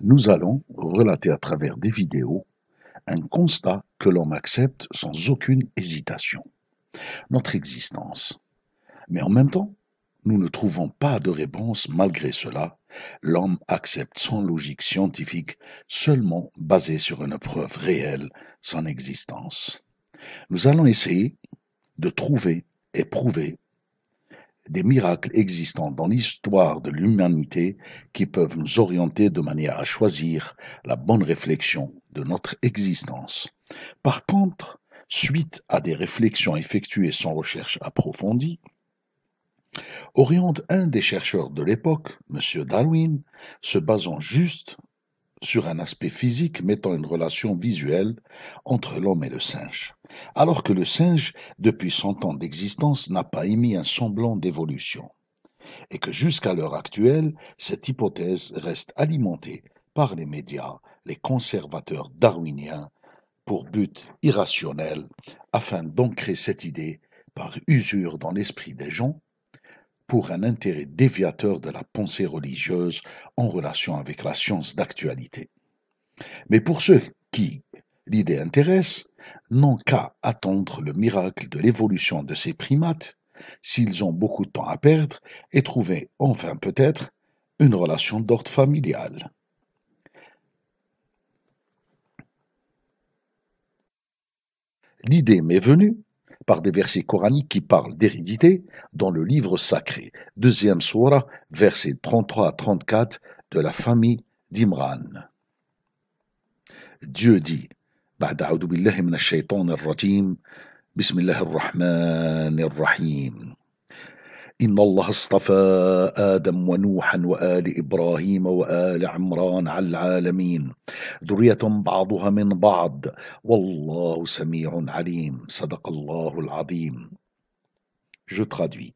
nous allons relater à travers des vidéos un constat que l'homme accepte sans aucune hésitation, notre existence. Mais en même temps, nous ne trouvons pas de réponse malgré cela. L'homme accepte sans logique scientifique, seulement basée sur une preuve réelle, son existence. Nous allons essayer de trouver et prouver des miracles existants dans l'histoire de l'humanité qui peuvent nous orienter de manière à choisir la bonne réflexion de notre existence. Par contre, suite à des réflexions effectuées sans recherche approfondie, oriente un des chercheurs de l'époque, M. Darwin, se basant juste sur un aspect physique mettant une relation visuelle entre l'homme et le singe, alors que le singe, depuis son temps d'existence, n'a pas émis un semblant d'évolution, et que jusqu'à l'heure actuelle, cette hypothèse reste alimentée par les médias, les conservateurs darwiniens, pour but irrationnel, afin d'ancrer cette idée par usure dans l'esprit des gens pour un intérêt déviateur de la pensée religieuse en relation avec la science d'actualité. Mais pour ceux qui l'idée intéresse, n'ont qu'à attendre le miracle de l'évolution de ces primates, s'ils ont beaucoup de temps à perdre, et trouver enfin peut-être une relation d'ordre familial. L'idée m'est venue par des versets coraniques qui parlent d'hérédité dans le livre sacré, deuxième surah, versets 33 à 34 de la famille d'Imran. Dieu dit, بعد بالله من الشيطان الرجيم الله إن الله اصطفى آدم ونوحا وآل wa وآل عمران على العالمين ذرية بعضها من بعض والله سميع عليم صدق الله العظيم Je traduis.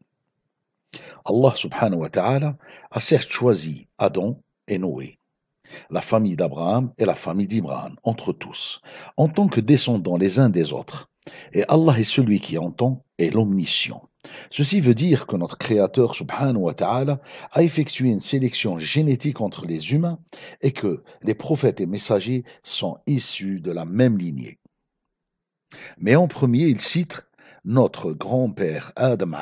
Allah subhanahu wa ta'ala a certes choisi Adam et Noé, la famille d'Abraham et la famille d'Imran, entre tous, en tant que descendants les uns des autres. Et Allah est celui qui entend et l'omniscient. Ceci veut dire que notre Créateur subhanahu wa ta'ala a effectué une sélection génétique entre les humains et que les prophètes et messagers sont issus de la même lignée. Mais en premier, il cite notre grand-père Adam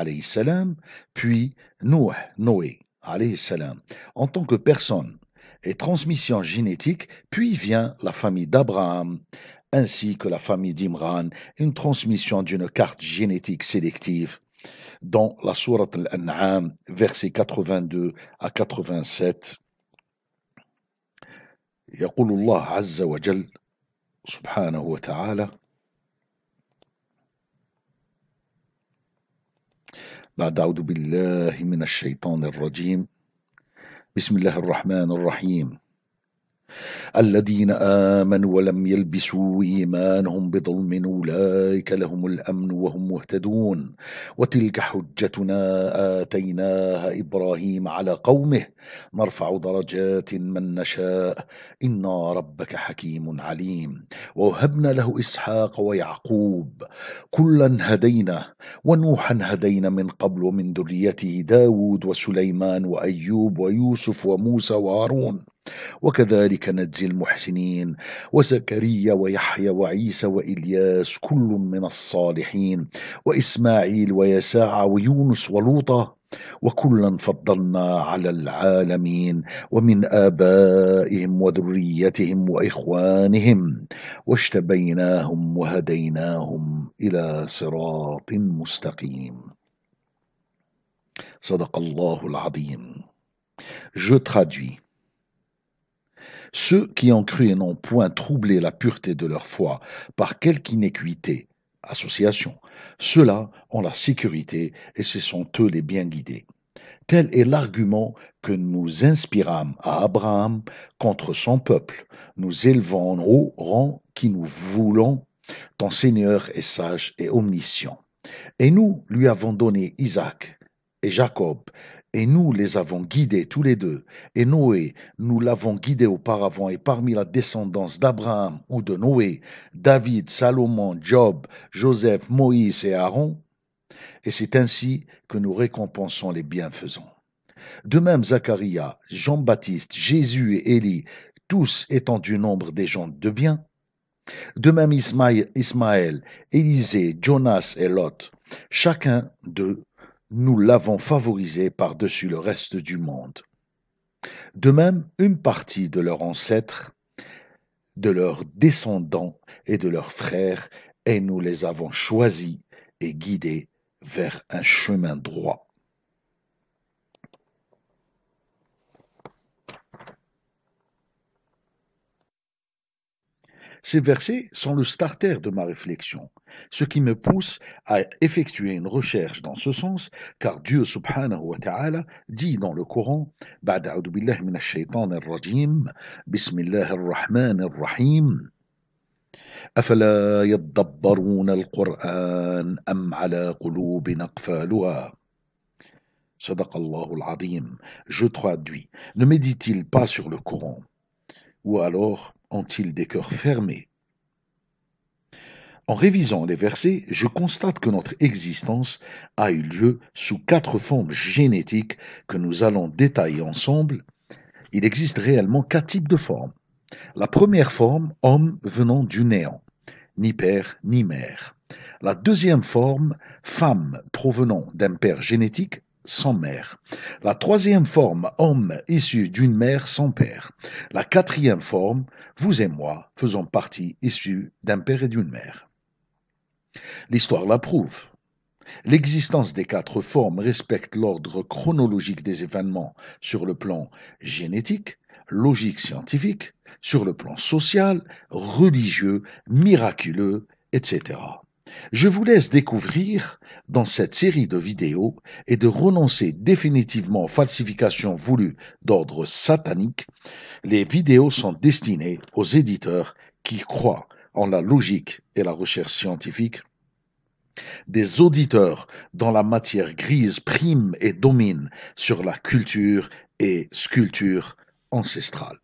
puis Noé, Noé en tant que personne et transmission génétique, puis vient la famille d'Abraham, ainsi que la famille d'Imran, une transmission d'une carte génétique sélective dans la sourate Al-An'am, versets 82 à 87. يقول الله عز وجل سبحانه وتعالى بعد أعوذ بالله من الشيطان الرجيم بسم الله الرحمن الرحيم الذين آمنوا ولم يلبسوا إيمانهم بظلم أولئك لهم الأمن وهم مهتدون وتلك حجتنا آتيناها إبراهيم على قومه نرفع درجات من نشاء إن ربك حكيم عليم ووهبنا له إسحاق ويعقوب كلا هدينا ونوحا هدينا من قبل ومن ذريته داود وسليمان وأيوب ويوسف وموسى وهارون وكذلك نجزي المحسنين وزكريا ويحيى وعيسى والياس كل من الصالحين واسماعيل ويساع ويونس ولوطا وكلا فضلنا على العالمين ومن ابائهم وذريتهم واخوانهم واجتبيناهم وهديناهم الى صراط مستقيم صدق الله العظيم Je traduis. Ceux qui ont cru et n'ont point troublé la pureté de leur foi par quelque inéquité, association, ceux-là ont la sécurité et ce sont eux les bien guidés. Tel est l'argument que nous inspirâmes à Abraham contre son peuple. Nous élevons en haut rang qui nous voulons. Ton Seigneur est sage et omniscient. Et nous lui avons donné Isaac et Jacob et nous les avons guidés tous les deux. Et Noé, nous l'avons guidé auparavant, et parmi la descendance d'Abraham ou de Noé, David, Salomon, Job, Joseph, Moïse et Aaron. Et c'est ainsi que nous récompensons les bienfaisants. De même, Zachariah, Jean-Baptiste, Jésus et Élie, tous étant du nombre des gens de bien. De même, Ismaël, Ismaël Élisée, Jonas et Lot, chacun d'eux nous l'avons favorisé par-dessus le reste du monde. De même, une partie de leurs ancêtres, de leurs descendants et de leurs frères, et nous les avons choisis et guidés vers un chemin droit. Ces versets sont le starter de ma réflexion, ce qui me pousse à effectuer une recherche dans ce sens, car Dieu subhanahu wa ta'ala dit dans le Coran rajim Bismillah ar-Rahman ar-Rahim Afala يدبرون القرآن أم على قلوب صدق الله العظيم Je traduis. Ne médite-t-il pas sur le Coran ou alors ont-ils des cœurs fermés En révisant les versets, je constate que notre existence a eu lieu sous quatre formes génétiques que nous allons détailler ensemble. Il existe réellement quatre types de formes. La première forme, homme venant du néant, ni père ni mère. La deuxième forme, femme provenant d'un père génétique, sans mère. La troisième forme, homme issu d'une mère sans père. La quatrième forme, vous et moi faisons partie issus d'un père et d'une mère. L'histoire prouve. L'existence des quatre formes respecte l'ordre chronologique des événements sur le plan génétique, logique scientifique, sur le plan social, religieux, miraculeux, etc. Je vous laisse découvrir dans cette série de vidéos et de renoncer définitivement aux falsifications voulues d'ordre satanique, les vidéos sont destinées aux éditeurs qui croient en la logique et la recherche scientifique. Des auditeurs dont la matière grise prime et domine sur la culture et sculpture ancestrale.